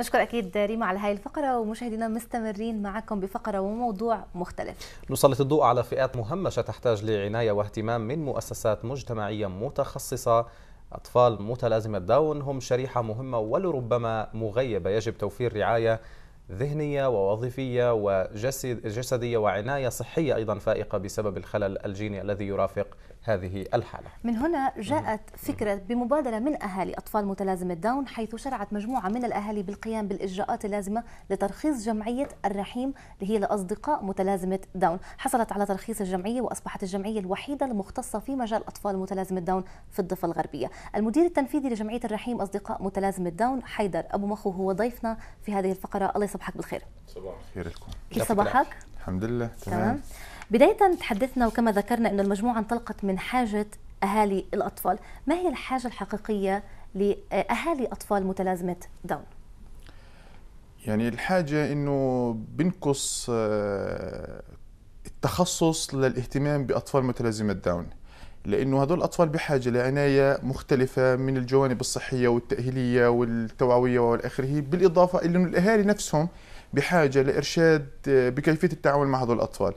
نشكر أكيد ريما على هذه الفقرة ومشاهدينا مستمرين معكم بفقرة وموضوع مختلف نسلط الضوء على فئات مهمشة تحتاج لعناية واهتمام من مؤسسات مجتمعية متخصصة أطفال متلازمة داون هم شريحة مهمة ولربما مغيبة يجب توفير رعاية ذهنية ووظيفية وجسدية وعناية صحية أيضا فائقة بسبب الخلل الجيني الذي يرافق هذه الحالة من هنا جاءت فكرة بمبادرة من أهالي أطفال متلازمة داون حيث شرعت مجموعة من الأهالي بالقيام بالإجراءات اللازمة لترخيص جمعية الرحيم اللي هي لأصدقاء متلازمة داون حصلت على ترخيص الجمعية وأصبحت الجمعية الوحيدة المختصة في مجال أطفال متلازمة داون في الضفة الغربية المدير التنفيذي لجمعية الرحيم أصدقاء متلازمة داون حيدر أبو مخو هو ضيفنا في هذه الفقرة الله يصبحك بالخير صباح الخير لكم كيف صباحك؟ الحمد لله تمام بداية تحدثنا وكما ذكرنا أن المجموعة انطلقت من حاجة أهالي الأطفال ما هي الحاجة الحقيقية لأهالي أطفال متلازمة داون؟ يعني الحاجة أنه بنقص آه، التخصص للاهتمام بأطفال متلازمة داون لأنه هدول الأطفال بحاجة لعناية مختلفة من الجوانب الصحية والتأهيلية والتوعوية والآخره بالإضافة إلى أنه الأهالي نفسهم بحاجة لإرشاد آه، بكيفية التعامل مع هدول الأطفال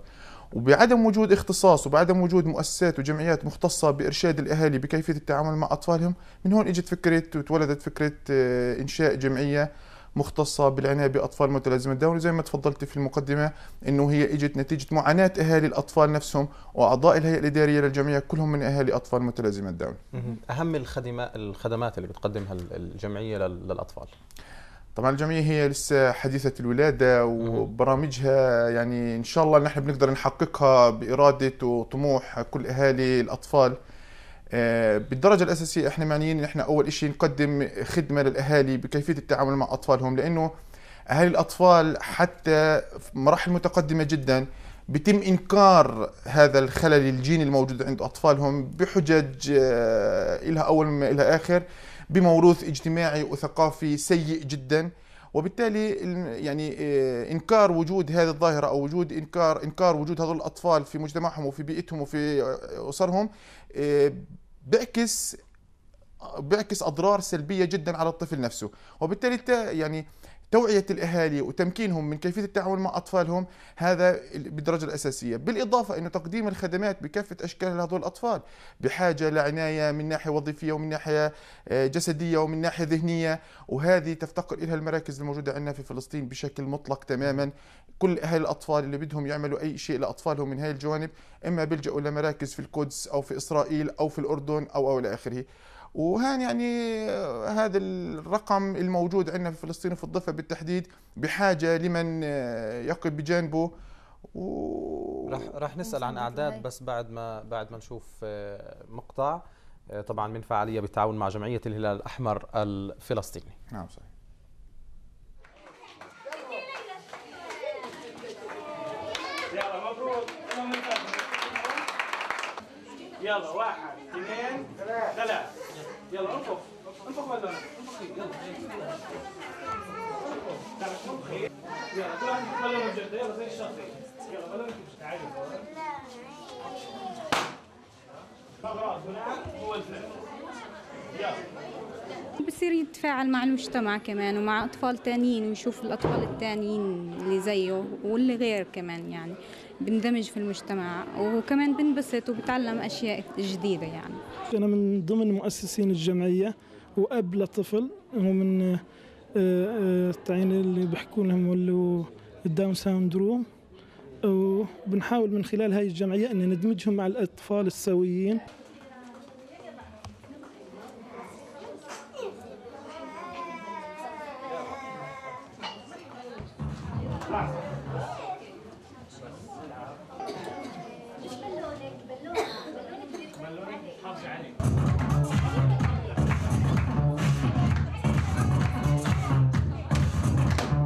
وبعدم وجود اختصاص وبعدم وجود مؤسسات وجمعيات مختصة بإرشاد الأهالي بكيفية التعامل مع أطفالهم من هون إجت فكرة وتولدت فكرة آه، إنشاء جمعية مختصة بالعناية بأطفال متلازمة داون زي ما تفضلت في المقدمة أنه هي إجت نتيجة معاناة أهالي الأطفال نفسهم وأعضاء الهيئة الإدارية للجمعية كلهم من أهالي أطفال متلازمة داون أهم الخدمات اللي بتقدمها الجمعية للأطفال طبعا الجمعيه هي لسه حديثه الولاده وبرامجها يعني ان شاء الله نحن بنقدر نحققها باراده وطموح كل اهالي الاطفال آه، بالدرجه الاساسيه احنا معنيين احنا اول شيء نقدم خدمه للاهالي بكيفيه التعامل مع اطفالهم لانه اهالي الاطفال حتى في مراحل متقدمه جدا بيتم انكار هذا الخلل الجيني الموجود عند اطفالهم بحجج آه، الها اول ما الها اخر بموروث اجتماعي وثقافي سيء جدا وبالتالي يعني آه، انكار وجود هذه الظاهره او وجود انكار انكار وجود هذول الاطفال في مجتمعهم وفي بيئتهم وفي آه، اسرهم بيعكس بيعكس اضرار سلبيه جدا على الطفل نفسه وبالتالي يعني توعية الأهالي وتمكينهم من كيفية التعامل مع أطفالهم هذا بالدرجة الأساسية بالإضافة أنه تقديم الخدمات بكافة أشكال لهذول الأطفال بحاجة لعناية من ناحية وظيفية ومن ناحية آه، جسدية ومن ناحية ذهنية وهذه تفتقر إلى المراكز الموجودة عندنا في فلسطين بشكل مطلق تماما كل أهل الأطفال اللي بدهم يعملوا أي شيء لأطفالهم من هاي الجوانب إما بيلجأوا لمراكز في القدس أو في إسرائيل أو في الأردن أو أو إلى آخره وهان يعني هذا الرقم الموجود عندنا في فلسطين وفي الضفه بالتحديد بحاجه لمن يقف بجانبه و... رح رح نسال عن اعداد بس بعد ما بعد ما نشوف آه، مقطع آه، طبعا من فعاليه بالتعاون مع جمعيه الهلال الاحمر الفلسطيني نعم صحيح يلا مبروك يلا واحد اثنين ثلاثة يلا انفخ انفخ ولا انفخ يلا انفخ يلا كل واحد يحط بالونه بجد يلا زي الشاطئ يلا بالونه عادي خلاص هنا هو الفلم يلا بصير يتفاعل مع المجتمع كمان ومع أطفال تانيين ويشوف الأطفال التانيين اللي زيه واللي غير كمان يعني بندمج في المجتمع وكمان بنبسط وبتعلم أشياء جديدة يعني أنا من ضمن مؤسسين الجمعية وأب لطفل هو من آه، آه، التعيين اللي بحكوا لهم اللي الداون روم وبنحاول من خلال هاي الجمعية أن ندمجهم مع الأطفال السويين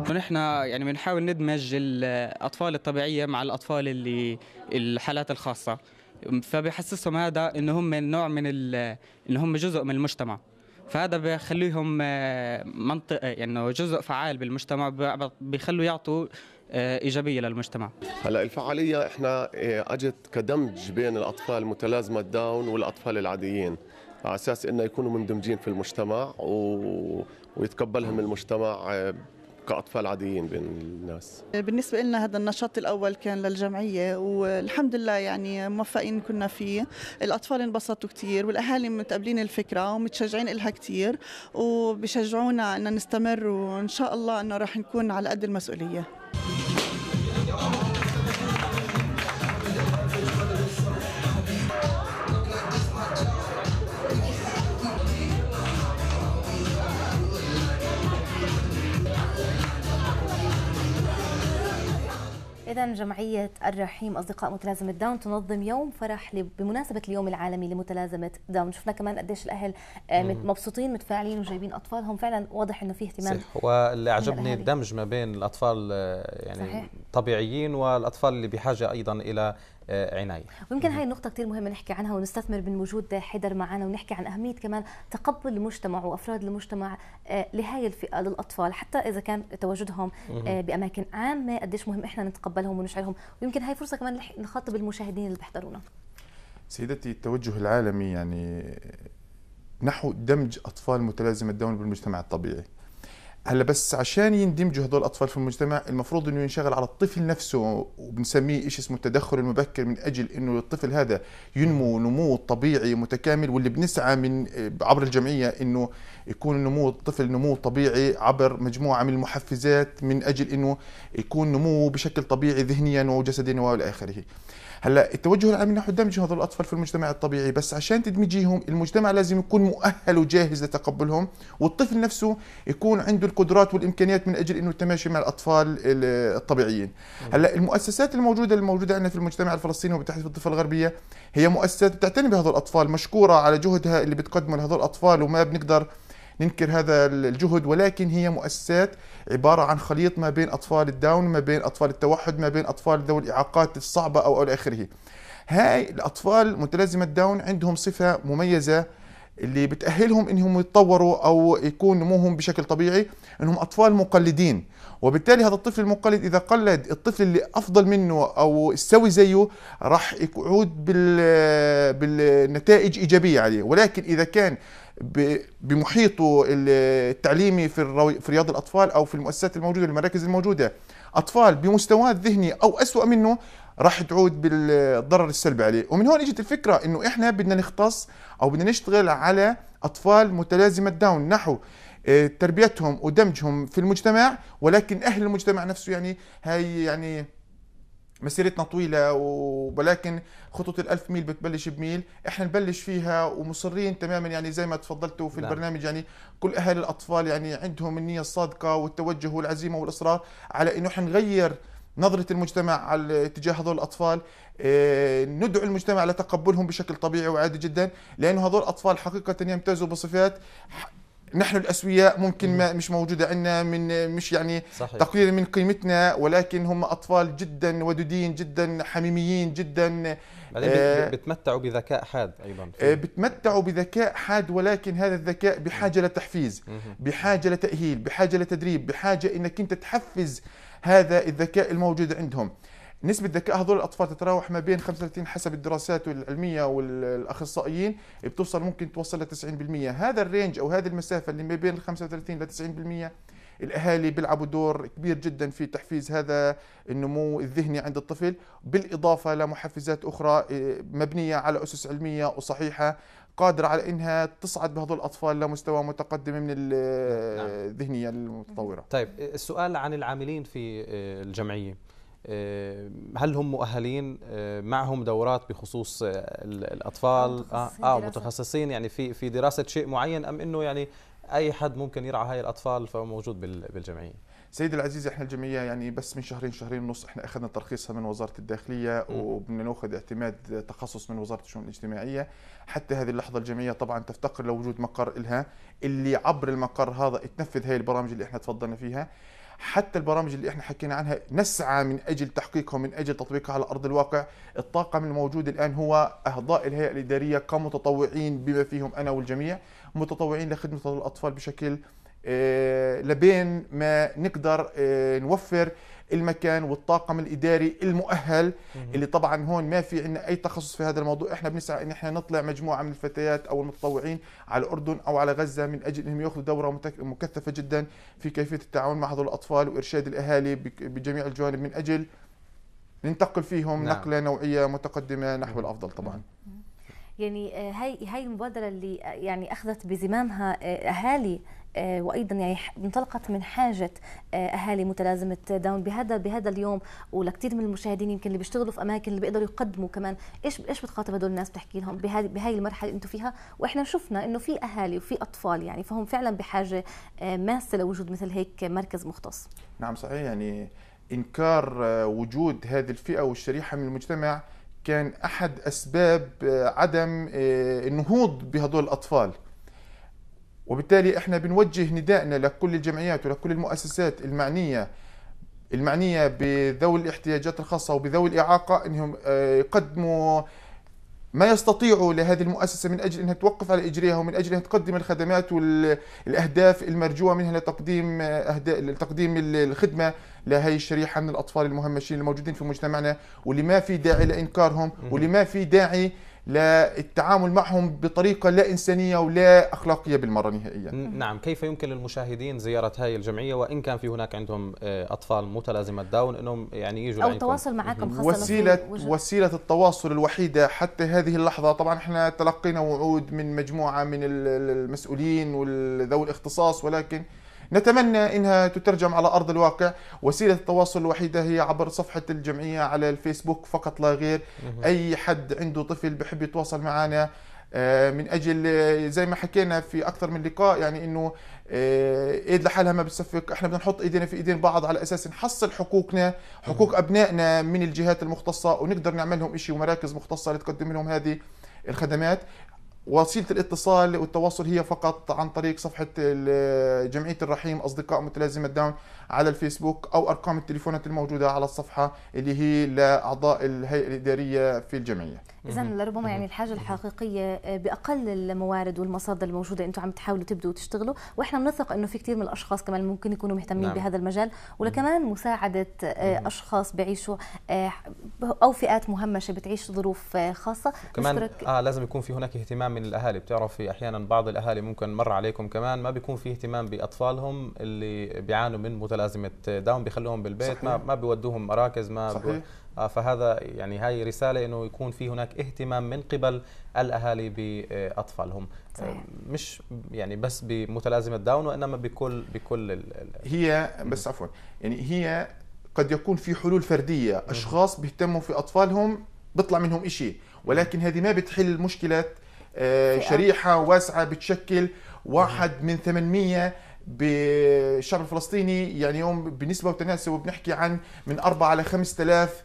ونحن يعني بنحاول ندمج الاطفال الطبيعيه مع الاطفال اللي الحالات الخاصه فبحسسهم هذا انه هم نوع من ان هم جزء من المجتمع فهذا بخليهم آه، منطق آه، يعني جزء فعال بالمجتمع بيخلوا يعطوا آه، ايجابيه للمجتمع هلا الفعاليه احنا اجت كدمج بين الاطفال متلازمه داون والاطفال العاديين على اساس انه يكونوا مندمجين في المجتمع و... ويتقبلهم المجتمع كأطفال عاديين بين الناس بالنسبة لنا هذا النشاط الأول كان للجمعية والحمد لله يعني موفقين كنا فيه الأطفال انبسطوا كثير والأهالي متقبلين الفكرة ومتشجعين إلها كثير وبشجعونا أن نستمر وإن شاء الله أنه راح نكون على قد المسؤولية إذا جمعية الرحيم أصدقاء متلازمة داون تنظم يوم فرح بمناسبة اليوم العالمي لمتلازمة داون، شفنا كمان قديش الأهل آه، مبسوطين متفاعلين وجايبين أطفالهم، فعلا واضح إنه في اهتمام صح واللي أعجبني الدمج ما بين الأطفال آه، يعني صحيح. طبيعيين والأطفال اللي بحاجة أيضا إلى آه، عنايه. ويمكن هاي النقطه كثير مهمه نحكي عنها ونستثمر من وجود حيدر معنا ونحكي عن اهميه كمان تقبل المجتمع وافراد المجتمع آه، لهي الفئه للاطفال حتى اذا كان تواجدهم آه، باماكن عامه قديش مهم احنا نتقبلهم ونشعرهم ويمكن هاي فرصه كمان نخاطب المشاهدين اللي بيحضرونا. سيدتي التوجه العالمي يعني نحو دمج اطفال متلازمه الدون بالمجتمع الطبيعي. هلا بس عشان يندمجوا هذول الاطفال في المجتمع المفروض انه ينشغل على الطفل نفسه وبنسميه شيء اسمه التدخل المبكر من اجل انه الطفل هذا ينمو نمو طبيعي متكامل واللي بنسعى من عبر الجمعيه انه يكون نمو الطفل نمو طبيعي عبر مجموعه من المحفزات من اجل انه يكون نموه بشكل طبيعي ذهنيا وجسديا والى اخره. هلا التوجه العام نحو دمج هذول الاطفال في المجتمع الطبيعي بس عشان تدمجيهم المجتمع لازم يكون مؤهل وجاهز لتقبلهم والطفل نفسه يكون عنده القدرات والامكانيات من اجل انه يتماشى مع الاطفال الطبيعيين هلا المؤسسات الموجوده الموجوده عندنا في المجتمع الفلسطيني وبالتحديد في الضفه الغربيه هي مؤسسات بتعتني بهذول الاطفال مشكوره على جهدها اللي بتقدمه لهذول الاطفال وما بنقدر ننكر هذا الجهد ولكن هي مؤسسات عباره عن خليط ما بين اطفال الداون ما بين اطفال التوحد ما بين اطفال ذوي الاعاقات الصعبه او الى اخره هاي الاطفال متلازمه الداون عندهم صفه مميزه اللي بتأهلهم انهم يتطوروا او يكون نموهم بشكل طبيعي انهم اطفال مقلدين وبالتالي هذا الطفل المقلد اذا قلد الطفل اللي افضل منه او استوي زيه راح يقعد بال... بالنتائج ايجابيه عليه ولكن اذا كان بمحيطه التعليمي في في رياض الاطفال او في المؤسسات الموجوده المراكز الموجوده اطفال بمستواه الذهني او اسوا منه راح تعود بالضرر السلبي عليه ومن هون اجت الفكره انه احنا بدنا نختص او بدنا نشتغل على اطفال متلازمه داون نحو آه، تربيتهم ودمجهم في المجتمع ولكن اهل المجتمع نفسه يعني هاي يعني مسيرتنا طويله ولكن خطوه الألف ميل بتبلش بميل احنا نبلش فيها ومصرين تماما يعني زي ما تفضلتوا في لا. نعم. البرنامج يعني كل اهالي الاطفال يعني عندهم النيه الصادقه والتوجه والعزيمه والاصرار على انه احنا نغير نظرة المجتمع على تجاه هذول الأطفال إيه، ندعو المجتمع لتقبلهم بشكل طبيعي وعادي جدا لأنه هذول الأطفال حقيقة يمتازوا بصفات نحن الاسوياء ممكن ما مش موجوده عندنا من مش يعني صحيح. من قيمتنا ولكن هم اطفال جدا ودودين جدا حميميين جدا آه، بتمتعوا بذكاء حاد ايضا آه، بتمتعوا بذكاء حاد ولكن هذا الذكاء بحاجه لتحفيز بحاجه لتاهيل بحاجه لتدريب بحاجه انك انت تحفز هذا الذكاء الموجود عندهم نسبة ذكاء هذول الأطفال تتراوح ما بين 35 حسب الدراسات العلمية والأخصائيين بتوصل ممكن توصل ل 90% هذا الرينج أو هذه المسافة اللي ما بين 35 ل 90% الاهالي بيلعبوا دور كبير جدا في تحفيز هذا النمو الذهني عند الطفل بالاضافه لمحفزات اخرى إيه، مبنيه على اسس علميه وصحيحه قادره على انها تصعد بهذول الاطفال لمستوى متقدم من نعم. الذهنيه المتطوره. طيب السؤال عن العاملين في آه، الجمعيه آه، هل هم مؤهلين آه، معهم دورات بخصوص آه، الاطفال متخصصين اه, آه متخصصين يعني في في دراسه شيء معين ام انه يعني اي حد ممكن يرعى هاي الاطفال فموجود بالجمعيه سيدي العزيز احنا الجمعيه يعني بس من شهرين شهرين ونص احنا اخذنا ترخيصها من وزاره الداخليه وبدنا ناخذ اعتماد تخصص من وزاره الشؤون الاجتماعيه حتى هذه اللحظه الجمعيه طبعا تفتقر لوجود مقر لها اللي عبر المقر هذا تنفذ هاي البرامج اللي احنا تفضلنا فيها حتى البرامج اللي احنا حكينا عنها نسعى من اجل تحقيقها من اجل تطبيقها على ارض الواقع، الطاقم الموجود الان هو اعضاء الهيئه الاداريه كمتطوعين بما فيهم انا والجميع، متطوعين لخدمه الاطفال بشكل آه، لبين ما نقدر آه، نوفر المكان والطاقم الاداري المؤهل اللي طبعا هون ما في عندنا اي تخصص في هذا الموضوع احنا بنسعى ان احنا نطلع مجموعه من الفتيات او المتطوعين على الاردن او على غزه من اجل انهم ياخذوا دوره مكثفه جدا في كيفيه التعاون مع هذول الاطفال وارشاد الاهالي بجميع الجوانب من اجل ننتقل فيهم نعم. نقله نوعيه متقدمه نحو الافضل طبعا يعني آه، هاي هاي المبادره اللي آه، يعني اخذت بزمامها آه، اهالي وايضا يعني انطلقت من حاجه اهالي متلازمه داون بهذا بهذا اليوم ولكثير من المشاهدين يمكن اللي بيشتغلوا في اماكن اللي بيقدروا يقدموا كمان ايش ايش بتخاطب هدول الناس بتحكي لهم بهي بهاي المرحله اللي انتم فيها واحنا شفنا انه في اهالي وفي اطفال يعني فهم فعلا بحاجه ماسه لوجود مثل هيك مركز مختص نعم صحيح يعني انكار وجود هذه الفئه والشريحه من المجتمع كان احد اسباب آه، عدم آه، النهوض بهدول الاطفال وبالتالي احنا بنوجه ندائنا لكل الجمعيات ولكل المؤسسات المعنيه المعنيه بذوي الاحتياجات الخاصه وبذوي الاعاقه انهم آه، يقدموا ما يستطيعوا لهذه المؤسسه من اجل انها توقف على اجريها ومن اجل انها تقدم الخدمات والاهداف المرجوه منها لتقديم لتقديم الخدمه لهي الشريحه من الاطفال المهمشين الموجودين في مجتمعنا واللي ما في داعي لانكارهم واللي ما في داعي للتعامل معهم بطريقه لا انسانيه ولا اخلاقيه بالمره نهائيا. نعم، كيف يمكن للمشاهدين زياره هذه الجمعيه وان كان في هناك عندهم آه، اطفال متلازمه داون انهم يعني يجوا او التواصل معكم خاصه وسيله وسيله التواصل الوحيده حتى هذه اللحظه، طبعا احنا تلقينا وعود من مجموعه من المسؤولين وذوي الاختصاص ولكن نتمنى انها تترجم على ارض الواقع وسيله التواصل الوحيده هي عبر صفحه الجمعيه على الفيسبوك فقط لا غير اي حد عنده طفل بحب يتواصل معنا آه، من اجل آه، زي ما حكينا في اكثر من لقاء يعني انه آه، ايد لحالها ما بتصفق احنا بدنا نحط ايدينا في ايدين بعض على اساس نحصل حقوقنا حقوق ابنائنا من الجهات المختصه ونقدر نعمل لهم شيء ومراكز مختصه لتقدم لهم هذه الخدمات وسيله الاتصال والتواصل هي فقط عن طريق صفحه جمعيه الرحيم اصدقاء متلازمه داون على الفيسبوك او ارقام التليفونات الموجوده على الصفحه اللي هي لاعضاء الهيئه الاداريه في الجمعيه. اذا لربما يعني الحاجه الحقيقيه آه، باقل الموارد والمصادر الموجوده انتم عم تحاولوا تبدوا وتشتغلوا واحنا بنثق انه في كثير من الاشخاص كمان ممكن يكونوا مهتمين نعم. بهذا المجال ولكمان مساعده آه، اشخاص بعيشوا آه، او فئات مهمشه بتعيش ظروف خاصه كمان آه لازم يكون في هناك اهتمام من الاهالي بتعرفي احيانا بعض الاهالي ممكن مر عليكم كمان ما بيكون في اهتمام باطفالهم اللي بيعانوا من متلازمه داون بيخلوهم بالبيت صحيح. ما ما بيودوهم مراكز ما صحيح. آه فهذا يعني هاي رسالة أنه يكون في هناك اهتمام من قبل الأهالي بأطفالهم صحيح. آه، مش يعني بس بمتلازمة داون وإنما بكل بكل ال هي بس عفوا يعني هي قد يكون في حلول فردية أشخاص بيهتموا في أطفالهم بيطلع منهم شيء ولكن هذه ما بتحل مشكلة آه، شريحه واسعه بتشكل واحد من 800 بالشعب الفلسطيني يعني يوم بنسبه وتناسب وبنحكي عن من 4 ل 5000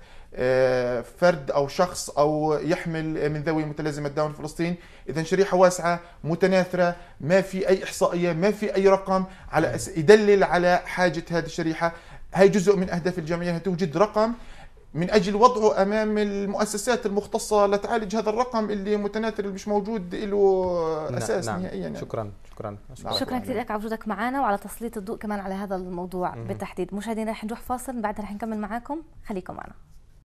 فرد او شخص او يحمل من ذوي متلازمه داون فلسطين اذا شريحه واسعه متناثره ما في اي احصائيه ما في اي رقم على يدلل على حاجه هذه الشريحه هي جزء من اهداف الجمعيه توجد رقم من اجل وضعه امام المؤسسات المختصه لتعالج هذا الرقم اللي متناثر اللي مش موجود له نعم، اساس نعم. نهائيا يعني. شكرا شكرا شكرا, نعم. شكرا كثير لك على وجودك معنا وعلى تسليط الضوء كمان على هذا الموضوع م -م. بالتحديد مشاهدينا رح نروح فاصل بعدها رح نكمل معاكم خليكم معنا